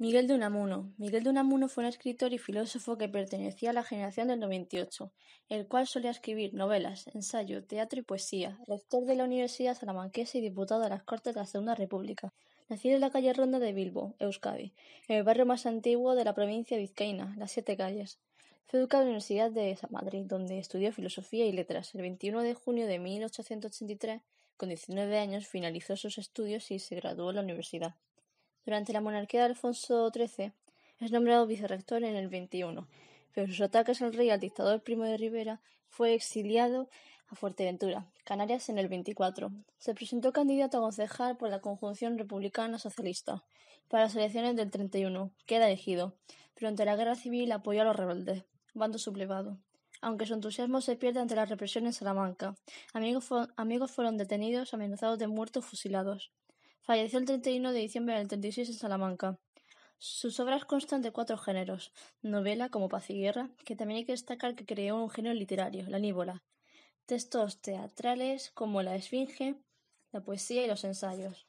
Miguel de Unamuno. Miguel de Unamuno fue un escritor y filósofo que pertenecía a la generación del 98, el cual solía escribir novelas, ensayo, teatro y poesía, rector de la Universidad Salamanquesa y diputado a las Cortes de la Segunda República. Nacido en la calle Ronda de Bilbo, Euskadi, en el barrio más antiguo de la provincia de vizcaína, las Siete Calles. Fue educado en la Universidad de San Madrid, donde estudió filosofía y letras. El 21 de junio de 1883, con 19 años, finalizó sus estudios y se graduó en la universidad. Durante la monarquía de Alfonso XIII es nombrado vicerrector en el 21, pero sus ataques al rey al dictador Primo de Rivera fue exiliado a Fuerteventura, Canarias, en el 24. Se presentó candidato a concejal por la conjunción republicana-socialista para las elecciones del 31. Queda elegido. pero ante la guerra civil apoyó a los rebeldes, bando sublevado. Aunque su entusiasmo se pierde ante la represión en Salamanca, amigos, amigos fueron detenidos, amenazados de muertos, fusilados. Falleció el 31 de diciembre del 36 en Salamanca. Sus obras constan de cuatro géneros: novela como Paz y Guerra, que también hay que destacar que creó un género literario, la níbola, textos teatrales como La Esfinge, la poesía y los ensayos.